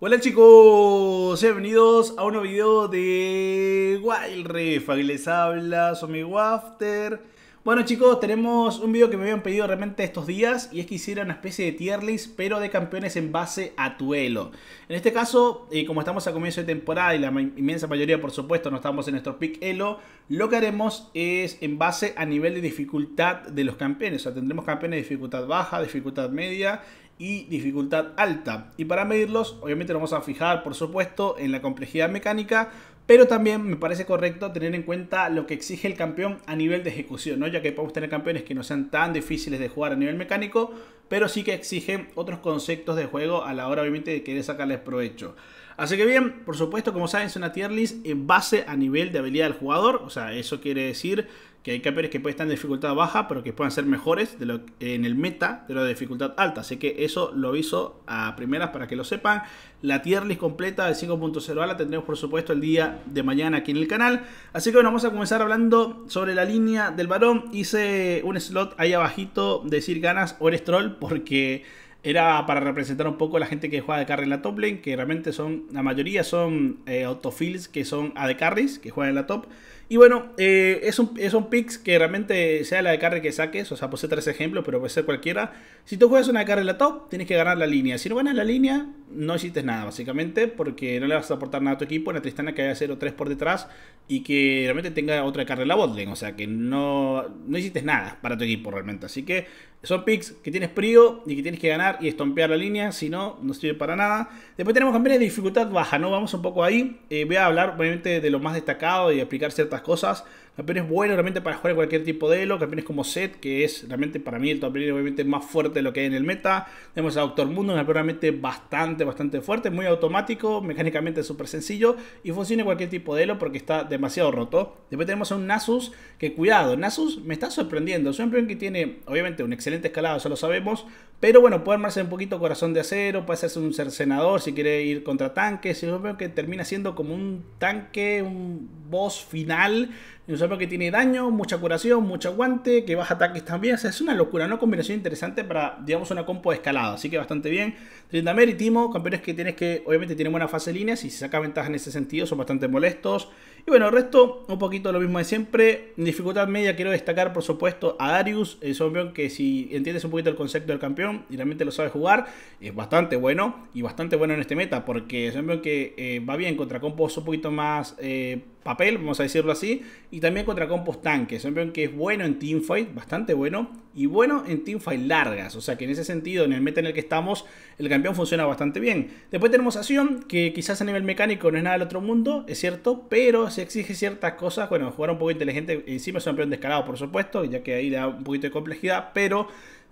Hola chicos, bienvenidos a un nuevo video de Wild Rift. Aquí les habla Somi Wafter. Bueno chicos, tenemos un video que me habían pedido realmente estos días y es que hiciera una especie de tier list pero de campeones en base a tu elo En este caso, eh, como estamos a comienzo de temporada y la inmensa mayoría por supuesto no estamos en nuestro pick elo, lo que haremos es en base a nivel de dificultad de los campeones. O sea, tendremos campeones de dificultad baja, dificultad media y dificultad alta. Y para medirlos, obviamente nos vamos a fijar, por supuesto, en la complejidad mecánica, pero también me parece correcto tener en cuenta lo que exige el campeón a nivel de ejecución, ¿no? ya que podemos tener campeones que no sean tan difíciles de jugar a nivel mecánico, pero sí que exigen otros conceptos de juego a la hora obviamente de querer sacarles provecho. Así que bien, por supuesto, como saben, es una tier list en base a nivel de habilidad del jugador, o sea, eso quiere decir que hay caperes que pueden estar en dificultad baja, pero que puedan ser mejores en el meta de la dificultad alta. Así que eso lo hizo a primeras para que lo sepan. La tier list completa de 5.0 a la tendremos por supuesto el día de mañana aquí en el canal. Así que bueno, vamos a comenzar hablando sobre la línea del varón. Hice un slot ahí abajito, de decir ganas o eres troll, porque era para representar un poco a la gente que juega de carry en la top lane, que realmente son, la mayoría son eh, autofills que son AD carries, que juegan en la top. Y bueno, eh, es, un, es que realmente sea la de carry que saques, o sea, posee tres ejemplos, pero puede ser cualquiera. Si tú juegas una carry la top, tienes que ganar la línea. Si no ganas la línea, no hiciste nada, básicamente, porque no le vas a aportar nada a tu equipo. la Tristana que haya 0-3 por detrás y que realmente tenga otra carry la botlane, o sea, que no, no hiciste nada para tu equipo realmente. Así que son picks que tienes prio y que tienes que ganar y estompear la línea, si no, no sirve para nada. Después tenemos campeones de dificultad baja, ¿no? Vamos un poco ahí. Eh, voy a hablar obviamente de lo más destacado y explicar ciertas cosas. Campeón es bueno realmente para jugar cualquier tipo de elo. es como Set, que es realmente para mí el top obviamente más fuerte de lo que hay en el meta. Tenemos a Doctor Mundo, un campeón realmente bastante, bastante fuerte, muy automático, mecánicamente súper sencillo y funciona cualquier tipo de elo porque está demasiado roto. Después tenemos a un Nasus, que cuidado, Nasus me está sorprendiendo. Es un campeón que tiene obviamente un excelente escalado, eso lo sabemos, pero bueno, puede armarse un poquito corazón de acero, puede hacerse un cercenador si quiere ir contra tanques. Es un campeón que termina siendo como un tanque, un boss final y un que tiene daño, mucha curación, mucho aguante, que baja ataques también. O sea, es una locura, una combinación interesante para, digamos, una compo de escalada. Así que bastante bien. Trindamer y Timo, campeones que tienes que, obviamente, tienen buena fase de líneas y se saca ventaja en ese sentido, son bastante molestos. Y bueno, el resto, un poquito lo mismo de siempre. dificultad media quiero destacar, por supuesto, a Darius, el campeón que si entiendes un poquito el concepto del campeón y realmente lo sabes jugar, es bastante bueno y bastante bueno en este meta, porque es un que eh, va bien contra compos un poquito más... Eh, papel, vamos a decirlo así, y también contra compos tanques, un campeón que es bueno en teamfight, bastante bueno, y bueno en teamfight largas, o sea que en ese sentido, en el meta en el que estamos, el campeón funciona bastante bien. Después tenemos a Sion, que quizás a nivel mecánico no es nada del otro mundo, es cierto, pero se exige ciertas cosas, bueno, jugar un poco inteligente, encima es un campeón descarado por supuesto, ya que ahí da un poquito de complejidad, pero...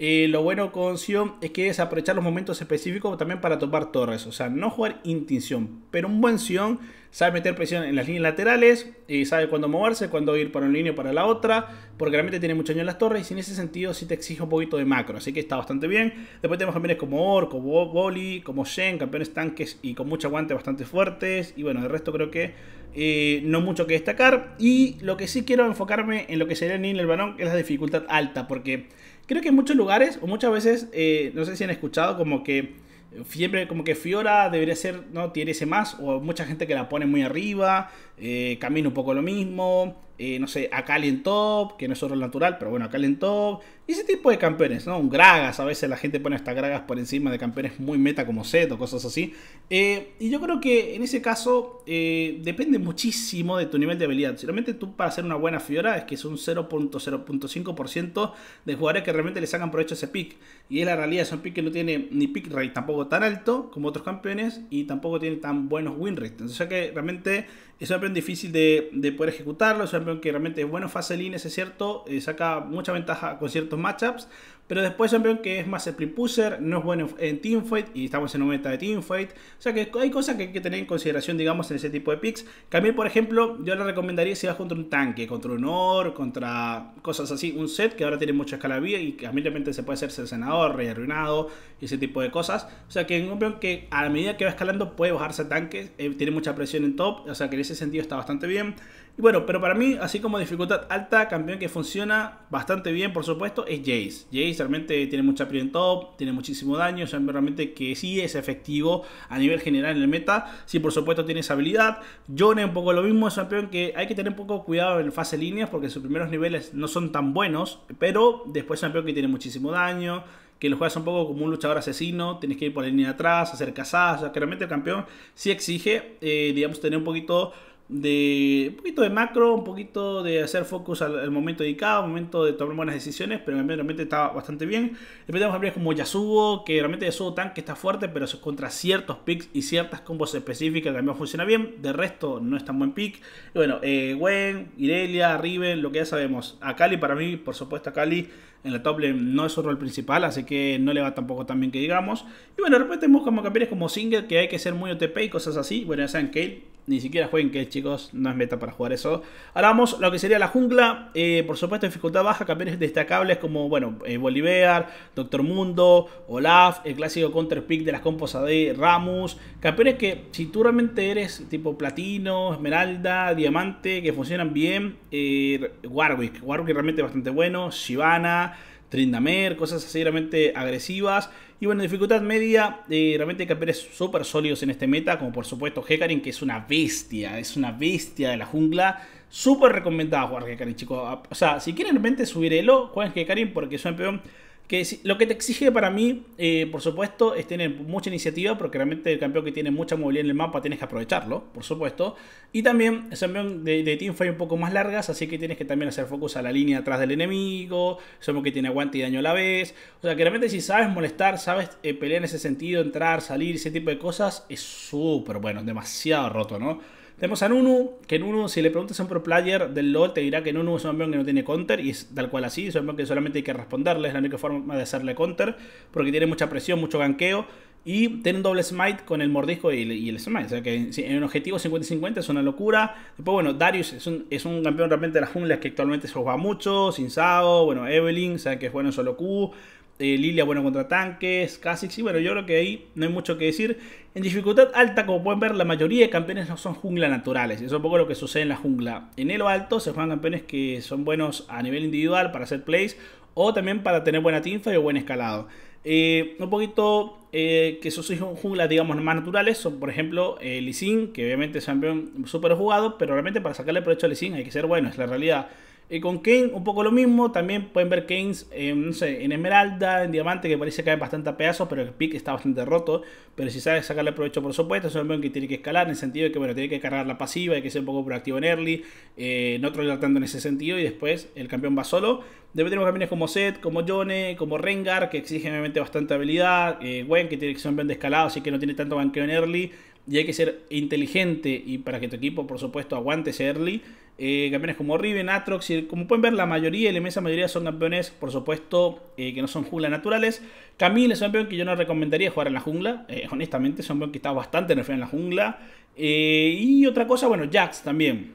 Eh, lo bueno con Sion es que es aprovechar los momentos específicos también para topar torres. O sea, no jugar intinción, pero un buen Sion sabe meter presión en las líneas laterales, y sabe cuándo moverse, cuándo ir para una línea o para la otra, porque realmente tiene mucho año en las torres y en ese sentido sí te exige un poquito de macro, así que está bastante bien. Después tenemos campeones como Or, como Boli, como Shen, campeones tanques y con mucho aguante bastante fuertes, y bueno, de resto creo que eh, no mucho que destacar. Y lo que sí quiero enfocarme en lo que sería el en el balón es la dificultad alta, porque creo que en muchos lugares, o muchas veces, eh, no sé si han escuchado como que siempre como que Fiora debería ser, ¿no? Tiene ese más, o mucha gente que la pone muy arriba, eh, camina un poco lo mismo, eh, no sé, Akali en top, que no es oro natural, pero bueno, Akali en top, y ese tipo de campeones, ¿no? Un Gragas, a veces la gente pone hasta Gragas por encima de campeones muy meta como Zed o cosas así. Eh, y yo creo que en ese caso eh, depende muchísimo de tu nivel de habilidad. Si realmente tú para hacer una buena Fiora es que es un 0.0.5% de jugadores que realmente le sacan provecho a ese pick. Y es la realidad, es un pick que no tiene ni pick rate tampoco tan alto como otros campeones y tampoco tiene tan buenos win rates. o sea que realmente es un pick difícil de, poder ejecutarlo, es un que realmente es bueno ese es cierto, eh, saca mucha ventaja con ciertos matchups, pero después es un que es más split pusher, no es bueno en teamfight y estamos en un meta de teamfight, o sea que hay cosas que hay que tener en consideración, digamos, en ese tipo de picks. también por ejemplo, yo le recomendaría si vas contra un tanque, contra un or, contra cosas así, un set que ahora tiene mucha escalabilidad y que a mí realmente se puede hacer senador, rey arruinado y ese tipo de cosas, o sea que es un campeón que a la medida que va escalando puede bajarse tanque. tanques, eh, tiene mucha presión en top, o sea que en ese sentido está bastante bien. Y bueno, pero para mí, así como dificultad alta, campeón que funciona bastante bien, por supuesto, es Jace. Jace realmente tiene mucha prioridad en top, tiene muchísimo daño, o realmente que sí es efectivo a nivel general en el meta. Sí, por supuesto, tiene esa habilidad. yo un poco lo mismo, es un campeón que hay que tener un poco cuidado en fase líneas porque sus primeros niveles no son tan buenos, pero después es un campeón que tiene muchísimo daño que lo juegas un poco como un luchador asesino, tienes que ir por la línea de atrás, hacer cazadas, o sea, que realmente el campeón sí exige, eh, digamos, tener un poquito de un poquito de macro, un poquito de hacer focus al, momento dedicado, momento de tomar buenas decisiones, pero realmente está bastante bien. Después tenemos peleas como Yasuo, que realmente Yasuo tanque está fuerte, pero es contra ciertos picks y ciertas combos específicas que también funciona bien. De resto, no es tan buen pick. Y bueno, eh, Gwen, Irelia, Riven, lo que ya sabemos. Akali para mí, por supuesto, Akali en la top no es su rol principal, así que no le va tampoco tan bien que digamos. Y bueno, de repente tenemos como campeones como Singer que hay que ser muy OTP y cosas así. Bueno, ya saben, Kale, ni siquiera jueguen Kale, chicos, no es meta para jugar eso. Ahora vamos lo que sería la jungla, eh, por supuesto, dificultad baja, campeones destacables como, bueno, eh, Bolivar, Doctor Mundo, Olaf, el clásico counter pick de las compos AD, Ramus. Campeones que, si tú realmente eres tipo platino, esmeralda, diamante, que funcionan bien, eh, Warwick, Warwick realmente bastante bueno, Shivana. Trindamer, cosas así realmente agresivas. Y bueno, dificultad media, eh, realmente hay campeones súper sólidos en este meta, como por supuesto Hecarim, que es una bestia, es una bestia de la jungla. Súper recomendada jugar Hecarim, chicos. O sea, si quieren realmente subir elo, jueguen Hecarim porque es un campeón que lo que te exige para mí, eh, por supuesto, es tener mucha iniciativa, porque realmente el campeón que tiene mucha movilidad en el mapa tienes que aprovecharlo, por supuesto. Y también el campeón de, de teamfight un poco más largas, así que tienes que también hacer focus a la línea atrás del enemigo, somos que tiene aguante y daño a la vez. O sea, que realmente si sabes molestar, sabes eh, pelear en ese sentido, entrar, salir, ese tipo de cosas, es súper bueno, demasiado roto, ¿no? Tenemos a Nunu, que Nunu, si le preguntas a un pro player del LoL, te dirá que Nunu es un campeón que no tiene counter, y es tal cual así, es un campeón que solamente hay que responderle, es la única forma de hacerle counter, porque tiene mucha presión, mucho ganqueo, y tiene un doble smite con el mordisco y, el, smite, o sea que en un objetivo 50-50 es una locura. Después, bueno, Darius es un, es un campeón realmente de las junglas que actualmente se juega mucho, Sin Sao, bueno, Evelyn, o sea que es bueno solo Q, eh, Lilia bueno contra tanques, Kha'Zix y bueno, yo creo que ahí no hay mucho que decir. En dificultad alta, como pueden ver, la mayoría de campeones no son jungla naturales, eso es un poco lo que sucede en la jungla. En elo alto se juegan campeones que son buenos a nivel individual para hacer plays o también para tener buena tinfa y buen escalado. Eh, un poquito eh, que son junglas, digamos, más naturales son, por ejemplo, eh, Lee que obviamente es campeón súper jugado, pero realmente para sacarle provecho a Lee Sin hay que ser bueno, es la realidad. Y con Kane un poco lo mismo, también pueden ver Kane's no sé, en Esmeralda, en Diamante, que parece que hay bastante a pedazos, pero el pick está bastante roto, pero si sabes sacarle provecho por supuesto, es un hombre que tiene que escalar, en el sentido de que bueno, tiene que cargar la pasiva, hay que ser un poco proactivo en early, eh, no trollar tanto en ese sentido, y después el campeón va solo. Después tenemos campeones como Zed, como Jone como Rengar, que exigen obviamente bastante habilidad, eh, Gwen, que tiene que ser un campeón escalado, así que no tiene tanto banqueo en early, y hay que ser inteligente y para que tu equipo por supuesto aguante ese early eh, campeones como Riven, Atrox, y como pueden ver, la mayoría, la inmensa mayoría son campeones, por supuesto, eh, que no son jungla naturales. Camille es un campeón que yo no recomendaría jugar en la jungla, eh, honestamente, es un campeón que está bastante nerfeado en la jungla. y otra cosa, bueno, Jax también.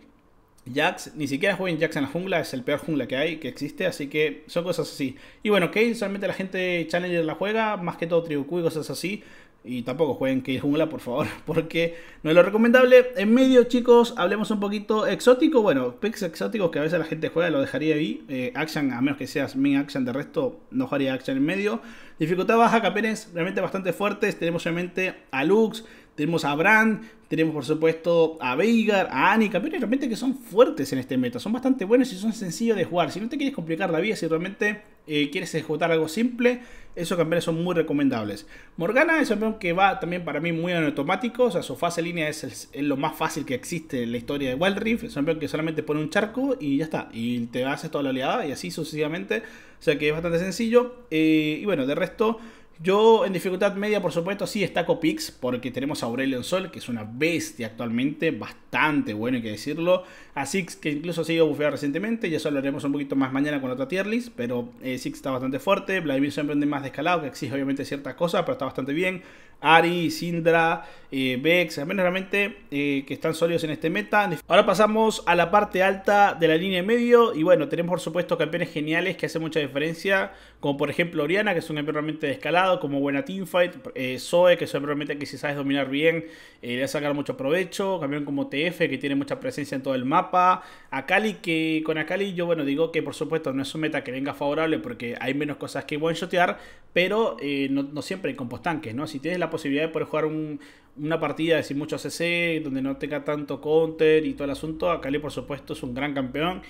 Jax, ni siquiera jueguen Jax en la jungla, es el peor jungla que hay, que existe, así que son cosas así. Y bueno, que solamente la gente Challenger la juega, más que todo tribu y cosas así. Y tampoco jueguen que jungla, por favor, porque no es lo recomendable. En medio, chicos, hablemos un poquito exótico. Bueno, picks exóticos que a veces la gente juega, lo dejaría ahí. Eh, action, a menos que seas min action, de resto no jugaría action en medio. Dificultad baja, capenes. realmente bastante fuertes. Tenemos obviamente a Lux, tenemos a Brand, tenemos por supuesto a Veigar, a Annie, campeones realmente que son fuertes en este meta, son bastante buenos y son sencillos de jugar. Si no te quieres complicar la vida, si realmente eh, quieres ejecutar algo simple, esos campeones son muy recomendables. Morgana es un campeón que va también para mí muy en automático, o sea, su fase línea es, lo más fácil que existe en la historia de Wild Rift, es un campeón que solamente pone un charco y ya está, y te haces toda la oleada y así sucesivamente, o sea que es bastante sencillo. Eh, y bueno, de resto... Yo en dificultad media, por supuesto, sí está Pix, porque tenemos a Aurelion Sol, que es una bestia actualmente, bastante bueno, hay que decirlo. A Six, que incluso ha sido bufeado recientemente, ya eso lo haremos un poquito más mañana con otra tier list, pero eh, Six está bastante fuerte. Vladimir siempre anda más descalado, que exige obviamente ciertas cosas, pero está bastante bien. Ari, Sindra, eh, Vex, al menos realmente eh, que están sólidos en este meta. Ahora pasamos a la parte alta de la línea de medio, y bueno, tenemos por supuesto campeones geniales que hacen mucha diferencia como por ejemplo Oriana, que es un campeón realmente de escalado, como buena teamfight, eh, Zoe, que es un realmente que si sabes dominar bien, eh, le va a sacar mucho provecho, campeón como TF, que tiene mucha presencia en todo el mapa, Akali, que con Akali yo, bueno, digo que por supuesto no es un meta que venga favorable porque hay menos cosas que one-shotear, pero eh, no, no, siempre hay compostanques, ¿no? Si tienes la posibilidad de poder jugar un, una partida de sin mucho CC, donde no tenga tanto counter y todo el asunto. Akali, por supuesto, es un gran campeón.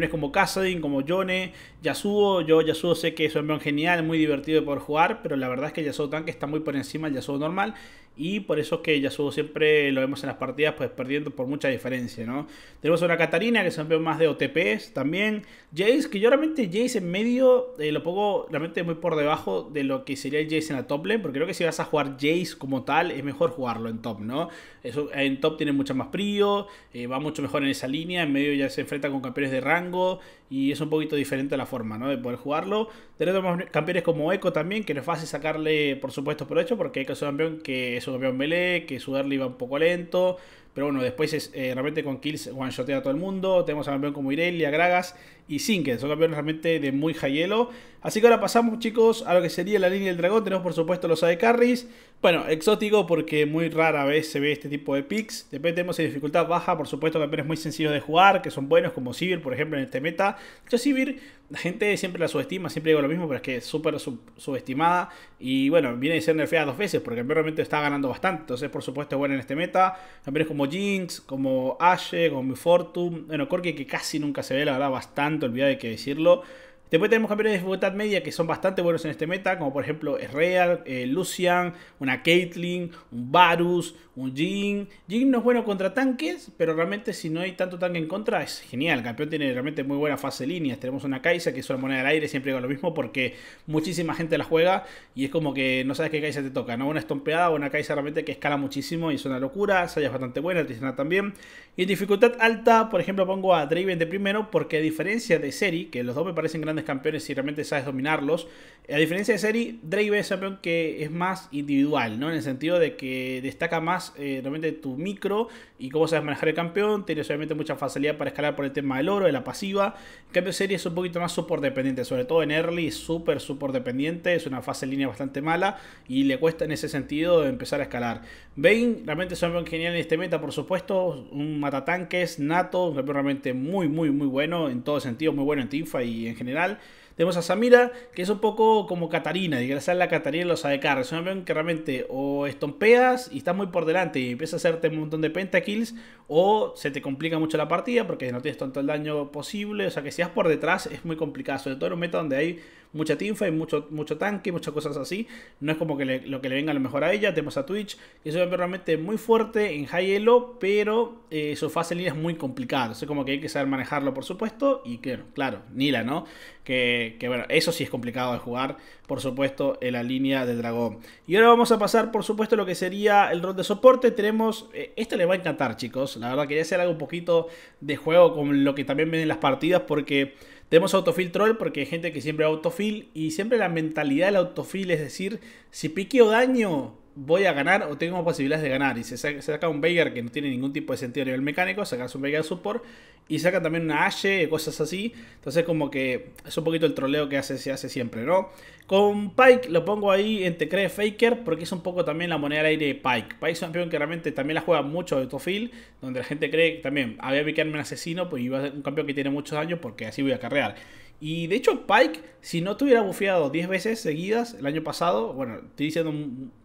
es como Kassadin, como Yone, Yasuo. Yo, Yasuo, sé que es un campeón genial, muy divertido de poder jugar, pero la verdad es que Yasuo tanque está muy por encima del Yasuo normal. Y por eso es que subo siempre lo vemos en las partidas, pues perdiendo por mucha diferencia, ¿no? Tenemos una Katarina que un campeón más de OTPs también. Jace, que yo realmente Jace en medio eh, lo pongo realmente muy por debajo de lo que sería el Jace en la top lane, porque creo que si vas a jugar Jace como tal, es mejor jugarlo en top, ¿no? Eso, en top tiene mucho más frío, eh, va mucho mejor en esa línea, en medio ya se enfrenta con campeones de rango y es un poquito diferente la forma, ¿no? De poder jugarlo. Tenemos campeones como Echo también, que no es fácil sacarle, por supuesto, provecho, porque Echo es un campeón que es campeón melee, que su early va un poco lento. Pero bueno, después es, repente eh, realmente con kills one-shotea a todo el mundo. Tenemos a campeón como Irelia, Gragas y Sinken. Son campeones realmente de muy high hielo Así que ahora pasamos, chicos, a lo que sería la línea del dragón. Tenemos, por supuesto, los AD Carries. Bueno, exótico porque muy rara vez se ve este tipo de picks. Después tenemos en dificultad baja, por supuesto, campeones muy sencillos de jugar, que son buenos, como Sivir, por ejemplo, en este meta. Yo Sivir, la gente siempre la subestima, siempre digo lo mismo, pero es que es súper subestimada. Y bueno, viene a ser nerfeada dos veces, porque el realmente está ganando bastante. Entonces, por supuesto, es bueno en este meta. Campeones como Jinx, como Ashe, como Fortune. Bueno, Corki que casi nunca se ve, la verdad, bastante olvidaba de que decirlo, Después tenemos campeones de dificultad media que son bastante buenos en este meta, como por ejemplo Real, eh, Lucian, una Caitlyn, un Varus, un Jin. Jin no es bueno contra tanques, pero realmente si no hay tanto tanque en contra es genial. El campeón tiene realmente muy buena fase de líneas. Tenemos una Kaisa que es una moneda del aire, siempre hago lo mismo porque muchísima gente la juega y es como que no sabes qué Kaisa te toca, Una estompeada o una Kaisa realmente que escala muchísimo y es una locura. Saya es bastante buena, Tristana también. Y en dificultad alta, por ejemplo, pongo a Draven de primero porque a diferencia de Seri, que los dos me parecen grandes campeones y realmente sabes dominarlos. A diferencia de serie Drake es campeón que es más individual, ¿no? En el sentido de que destaca más eh, realmente tu micro y cómo sabes manejar el campeón. Tienes obviamente mucha facilidad para escalar por el tema del oro, de la pasiva. En cambio, Seri es un poquito más support dependiente, sobre todo en early, súper support dependiente. Es una fase línea bastante mala y le cuesta en ese sentido empezar a escalar. Bane realmente es un campeón genial en este meta, por supuesto. Un matatanques nato, un campeón realmente muy, muy, muy bueno en todo sentido, muy bueno en Tifa y en general. Tenemos a Samira, que es un poco como Catarina, digamos, la Catarina de los ADK. Es una avión que realmente o estompeas y estás muy por delante y empieza a hacerte un montón de pentakills, o se te complica mucho la partida porque no tienes tanto el daño posible. O sea que si vas por detrás es muy complicado, sobre todo en un meta donde hay mucha tinfa mucho, mucho tanque, muchas cosas así. No es como que lo que le venga lo mejor a ella. Tenemos a Twitch, que es realmente muy fuerte en high elo, pero eh, su fase en línea es muy complicada. Entonces, como que hay que saber manejarlo, por supuesto. Y que, claro, Nila, ¿no? Que, que bueno, eso sí es complicado de jugar por supuesto, en la línea del dragón. Y ahora vamos a pasar, por supuesto, lo que sería el rol de soporte. Tenemos, eh, esto le va a encantar, chicos. La verdad, quería hacer algo un poquito de juego con lo que también ven en las partidas, porque tenemos autofill troll, porque hay gente que siempre autofill, y siempre la mentalidad del autofill, es decir, si piqueo daño, voy a ganar o tengo posibilidades de ganar. Y se saca, un Veigar que no tiene ningún tipo de sentido a nivel mecánico, saca un Veigar Support y saca también una Ashe, cosas así. Entonces como que es un poquito el troleo que se hace siempre, ¿no? Con Pike lo pongo ahí en Te cree Faker porque es un poco también la moneda al aire de Pike. Pike es un campeón que realmente también la juega mucho de Tofil, donde la gente cree que también había que un asesino pues, iba a ser un campeón que tiene muchos daños porque así voy a carrear. Y de hecho, Pike, si no tuviera bufeado 10 veces seguidas el año pasado, bueno, estoy diciendo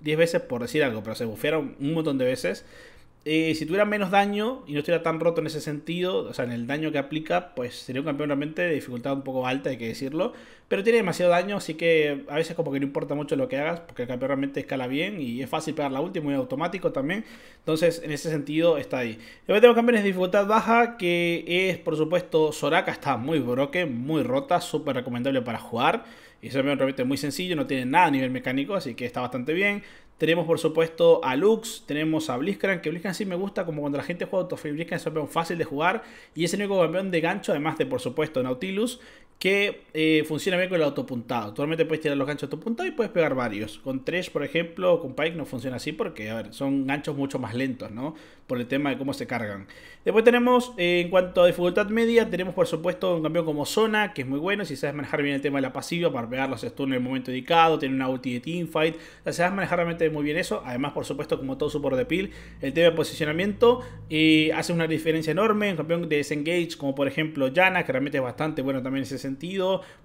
10 veces por decir algo, pero se bufearon un montón de veces. Eh, si tuviera menos daño y no estuviera tan roto en ese sentido, o sea, en el daño que aplica, pues sería un campeón realmente de dificultad un poco alta, hay que decirlo. Pero tiene demasiado daño, así que a veces como que no importa mucho lo que hagas, porque el campeón realmente escala bien y es fácil pegar la última muy automático también. Entonces, en ese sentido, está ahí. Luego tengo campeones de dificultad baja, que es, por supuesto, Soraka, está muy broken, muy rota, súper recomendable para jugar. Y es un realmente muy sencillo, no tiene nada a nivel mecánico, así que está bastante bien. Tenemos por supuesto a Lux, tenemos a Blitzcrank, que Blitzcrank sí me gusta como cuando la gente juega Autofree. Blitzcrank es un campeón fácil de jugar y es el único campeón de gancho, además de por supuesto Nautilus, que eh, funciona bien con el autopuntado. Actualmente puedes tirar los ganchos autopuntados y puedes pegar varios. Con Tresh, por ejemplo, con Pike no funciona así porque, a ver, son ganchos mucho más lentos, ¿no? Por el tema de cómo se cargan. Después tenemos, eh, en cuanto a dificultad media, tenemos por supuesto un campeón como Zona, que es muy bueno. Si sabes manejar bien el tema de la pasiva para pegar los stuns en el momento indicado. tiene una ulti de teamfight. O sea, sabes manejar realmente muy bien eso. Además, por supuesto, como todo support de peel, el tema de posicionamiento y eh, hace una diferencia enorme. Un campeón de Desengage, como por ejemplo Yana, que realmente es bastante bueno también en ese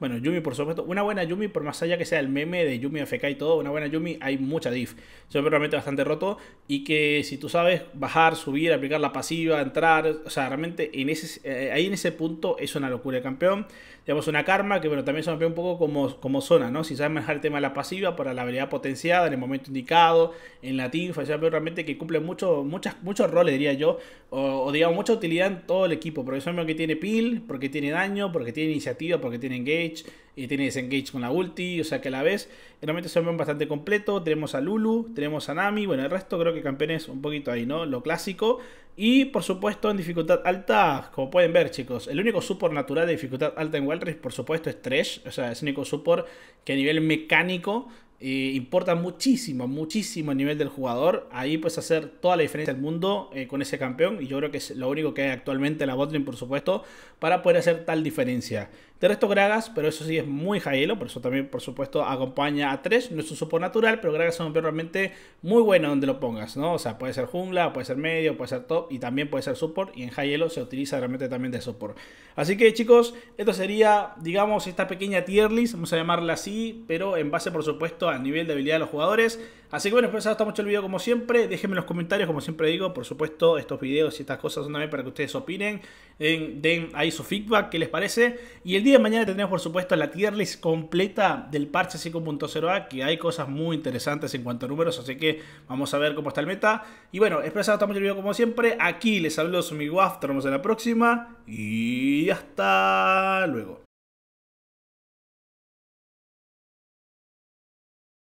bueno, Yumi, por supuesto, una buena Yumi, por más allá que sea el meme de Yumi FK y todo, una buena Yumi hay mucha diff. Yo realmente bastante roto y que si tú sabes bajar, subir, aplicar la pasiva, entrar, o sea, realmente en ese, eh, ahí en ese punto es una locura de campeón tenemos una karma que bueno, también se ve un poco como, como zona, ¿no? Si sabes manejar el tema de la pasiva para la habilidad potenciada en el momento indicado, en la teamfight, ya realmente que cumple mucho, muchas, muchos roles, diría yo, o, digamos mucha utilidad en todo el equipo, porque son que tiene peel, porque tiene daño, porque tiene iniciativa, porque tiene engage, y tiene desengage con la ulti, o sea que a la vez realmente se bastante completo, tenemos a Lulu, tenemos a Nami, bueno, el resto creo que campeones un poquito ahí, ¿no? Lo clásico, y por supuesto en dificultad alta, como pueden ver chicos, el único support natural de dificultad alta en Wildris por supuesto es Thresh, o sea, es el único support que a nivel mecánico eh, importa muchísimo, muchísimo a nivel del jugador. Ahí puedes hacer toda la diferencia del mundo eh, con ese campeón y yo creo que es lo único que hay actualmente en la botlane por supuesto para poder hacer tal diferencia. De resto, Gragas, pero eso sí es muy Jaelo, por eso también, por supuesto, acompaña a 3. No es un support natural, pero Gragas es un realmente muy bueno donde lo pongas, ¿no? O sea, puede ser jungla, puede ser medio, puede ser top y también puede ser support. Y en Jaelo se utiliza realmente también de support. Así que, chicos, esto sería, digamos, esta pequeña tier list, vamos a llamarla así, pero en base, por supuesto, al nivel de habilidad de los jugadores. Así que, bueno, espero que haya mucho el video como siempre. Déjenme en los comentarios, como siempre digo, por supuesto, estos videos y estas cosas son también para que ustedes opinen, den, den ahí su feedback, qué les parece. Y el y mañana tendremos, por supuesto, la tier list completa del parche 5.0A, que hay cosas muy interesantes en cuanto a números, así que vamos a ver cómo está el meta. Y bueno, espero que mucho el video como siempre. Aquí les habló Sumiguaf, nos vemos en la próxima y hasta luego.